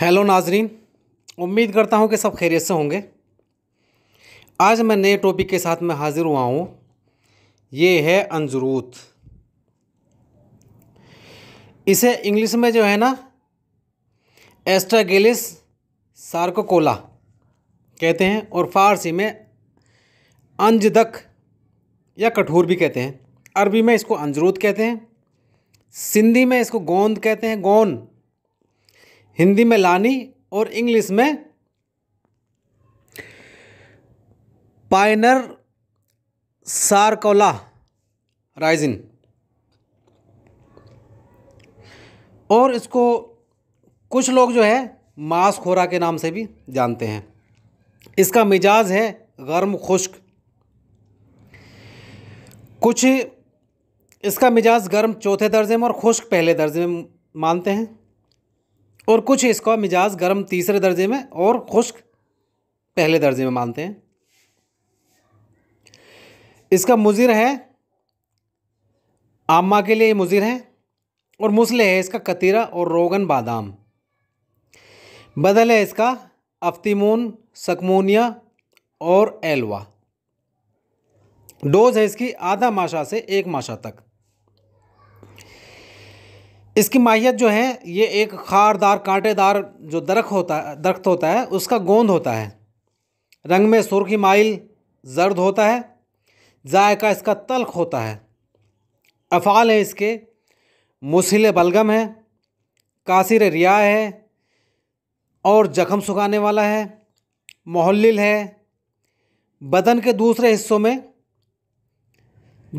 hello नाजरीन उम्मीद करता हूँ कि सब खैरियत से होंगे आज मैं नए टॉपिक के साथ में हाज़िर हुआ हूँ ये है अंजरूत इसे इंग्लिश में जो है ना एस्ट्रागेलिस सार्कोकोला कहते हैं और फारसी में अंजदक या कठोर भी कहते हैं अरबी में इसको अंजरूद कहते हैं सिंधी में इसको गोंद कहते हैं गोंद हिंदी में लानी और इंग्लिश में पाइनर सारकोला राइजिन और इसको कुछ लोग जो है मांस खोरा के नाम से भी जानते हैं इसका मिजाज है गर्म खुश्क कुछ इसका मिजाज गर्म चौथे दर्जे में और खुश्क पहले दर्जे में मानते हैं और कुछ इसका मिजाज गर्म तीसरे दर्जे में और खुश्क पहले दर्जे में मानते हैं इसका मुजिर है आमा के लिए मुजिर है और मुसले है इसका कतीरा और रोगन बादाम बदल है इसका अफ्तीमून सकमोनिया और एलवा डोज है इसकी आधा माशा से एक माशा तक इसकी माहियत जो है ये एक खारदार कांटेदार जो दरख होता है दरख्त होता है उसका गोंद होता है रंग में सुरखी माइल जर्द होता है जायका इसका तलख होता है अफ़ाल है इसके मुसिल बलगम है कासिर रिया है और जख्म सुखाने वाला है मोहल्ल है बदन के दूसरे हिस्सों में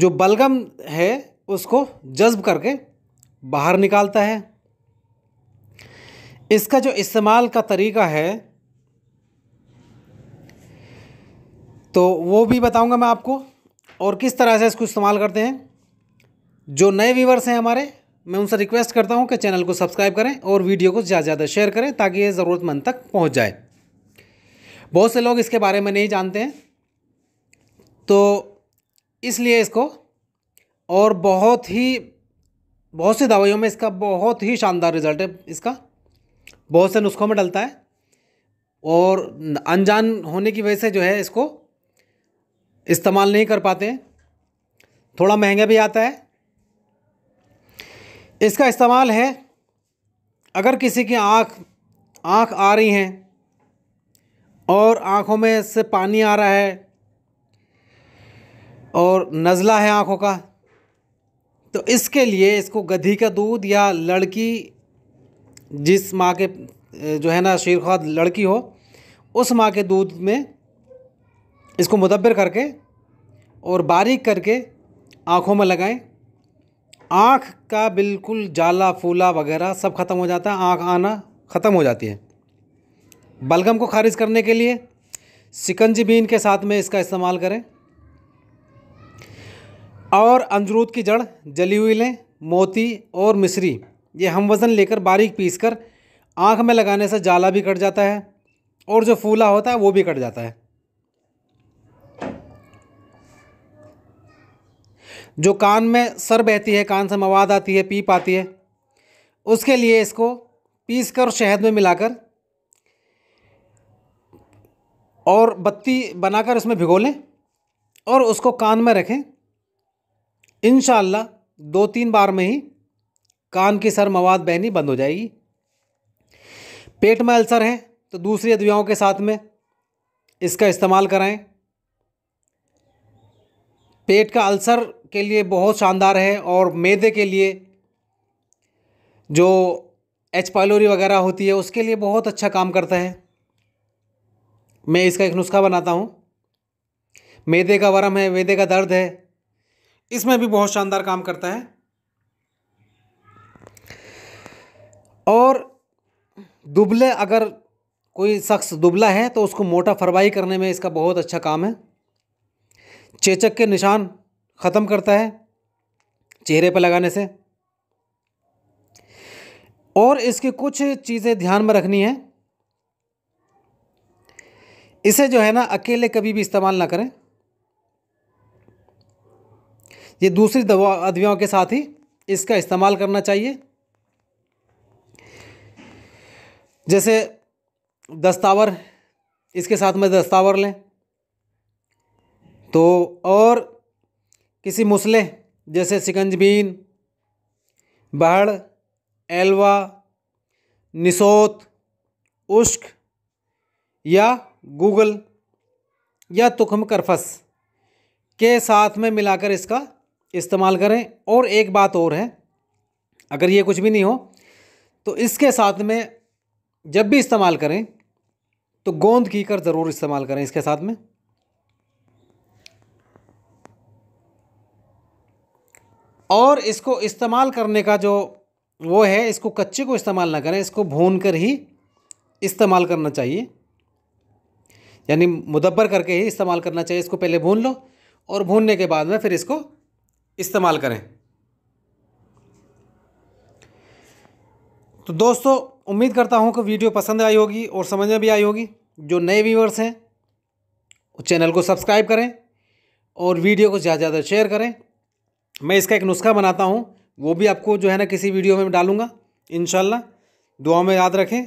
जो बलगम है उसको जज्ब करके बाहर निकालता है इसका जो इस्तेमाल का तरीका है तो वो भी बताऊंगा मैं आपको और किस तरह से इसको इस्तेमाल करते हैं जो नए व्यूवर्स हैं हमारे मैं उनसे रिक्वेस्ट करता हूं कि चैनल को सब्सक्राइब करें और वीडियो को ज़्यादा से ज़्यादा शेयर करें ताकि ये ज़रूरतमंद तक पहुंच जाए बहुत से लोग इसके बारे में नहीं जानते हैं तो इसलिए इसको और बहुत ही बहुत सी दवाइयों में इसका बहुत ही शानदार रिजल्ट है इसका बहुत से नुस्खों में डलता है और अनजान होने की वजह से जो है इसको इस्तेमाल नहीं कर पाते थोड़ा महंगा भी आता है इसका इस्तेमाल है अगर किसी की आँख आँख आ रही हैं और आँखों में से पानी आ रहा है और नज़ला है आँखों का तो इसके लिए इसको गधी का दूध या लड़की जिस माँ के जो है ना शीरखा लड़की हो उस माँ के दूध में इसको मुदबर करके और बारीक करके आँखों में लगाएं आँख का बिल्कुल जाला फूला वगैरह सब ख़त्म हो जाता है आँख आना ख़त्म हो जाती है बलगम को खारिज करने के लिए सिकंजी बीन के साथ में इसका इस्तेमाल करें और अंजरूद की जड़ जली हुई लें मोती और मिश्री ये हम वज़न लेकर बारीक पीस कर आँख में लगाने से जाला भी कट जाता है और जो फूला होता है वो भी कट जाता है जो कान में सर बहती है कान से मवाद आती है पीप आती है उसके लिए इसको पीस कर शहद में मिलाकर और बत्ती बनाकर उसमें भिगो लें और उसको कान में रखें इन दो तीन बार में ही कान की सर मवाद बहनी बंद हो जाएगी पेट में अल्सर है तो दूसरी अद्वियाओं के साथ में इसका इस्तेमाल कराएं पेट का अल्सर के लिए बहुत शानदार है और मैदे के लिए जो एच पायलोरी वगैरह होती है उसके लिए बहुत अच्छा काम करता है मैं इसका एक नुस्खा बनाता हूँ मैदे का वरम है मैदे का दर्द है इसमें भी बहुत शानदार काम करता है और दुबले अगर कोई शख्स दुबला है तो उसको मोटा फरवाई करने में इसका बहुत अच्छा काम है चेचक के निशान ख़त्म करता है चेहरे पर लगाने से और इसके कुछ चीज़ें ध्यान में रखनी है इसे जो है ना अकेले कभी भी इस्तेमाल ना करें ये दूसरी दवा अदवियों के साथ ही इसका इस्तेमाल करना चाहिए जैसे दस्तावर इसके साथ में दस्तावर लें तो और किसी मसले जैसे सिकंजबीन बहड़ एलवा निसोत उश्क या गूगल या तुखम करफस के साथ में मिलाकर इसका इस्तेमाल करें और एक बात और है अगर ये कुछ भी नहीं हो तो इसके साथ में जब भी इस्तेमाल करें तो गोंद की कर ज़रूर इस्तेमाल करें इसके साथ में और इसको इस्तेमाल करने का जो वो है इसको कच्चे को इस्तेमाल ना करें इसको भून कर ही इस्तेमाल करना चाहिए यानी मुदब्बर करके ही इस्तेमाल करना चाहिए इसको पहले भून लो और भूनने के बाद में फिर इसको इस्तेमाल करें तो दोस्तों उम्मीद करता हूँ कि वीडियो पसंद आई होगी और समझ में भी आई होगी जो नए व्यूवर्स हैं चैनल को सब्सक्राइब करें और वीडियो को ज़्यादा ज़्यादा शेयर करें मैं इसका एक नुस्खा बनाता हूँ वो भी आपको जो है ना किसी वीडियो में डालूँगा इन दुआ में याद रखें